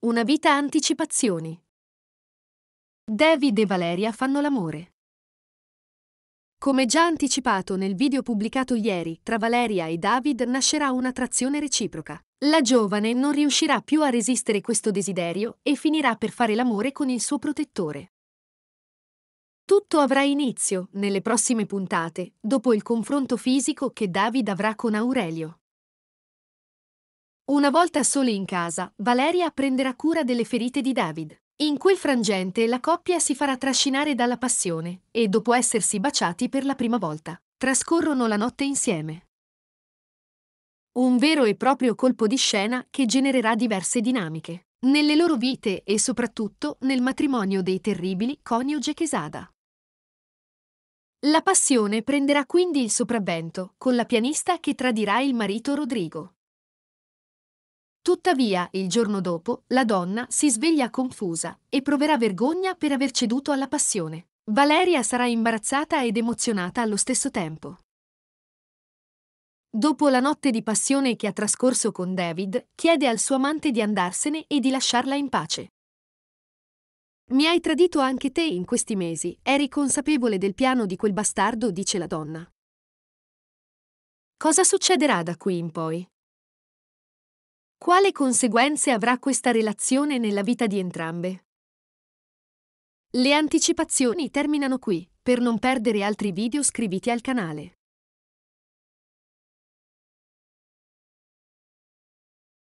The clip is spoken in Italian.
Una vita anticipazioni. David e Valeria fanno l'amore. Come già anticipato nel video pubblicato ieri, tra Valeria e David nascerà un'attrazione reciproca. La giovane non riuscirà più a resistere questo desiderio e finirà per fare l'amore con il suo protettore. Tutto avrà inizio, nelle prossime puntate, dopo il confronto fisico che David avrà con Aurelio. Una volta soli in casa, Valeria prenderà cura delle ferite di David. In quel frangente la coppia si farà trascinare dalla passione e dopo essersi baciati per la prima volta, trascorrono la notte insieme. Un vero e proprio colpo di scena che genererà diverse dinamiche nelle loro vite e soprattutto nel matrimonio dei terribili coniuge Chesada. La passione prenderà quindi il sopravvento con la pianista che tradirà il marito Rodrigo. Tuttavia, il giorno dopo, la donna si sveglia confusa e proverà vergogna per aver ceduto alla passione. Valeria sarà imbarazzata ed emozionata allo stesso tempo. Dopo la notte di passione che ha trascorso con David, chiede al suo amante di andarsene e di lasciarla in pace. Mi hai tradito anche te in questi mesi, eri consapevole del piano di quel bastardo, dice la donna. Cosa succederà da qui in poi? Quale conseguenze avrà questa relazione nella vita di entrambe? Le anticipazioni terminano qui. Per non perdere altri video iscriviti al canale.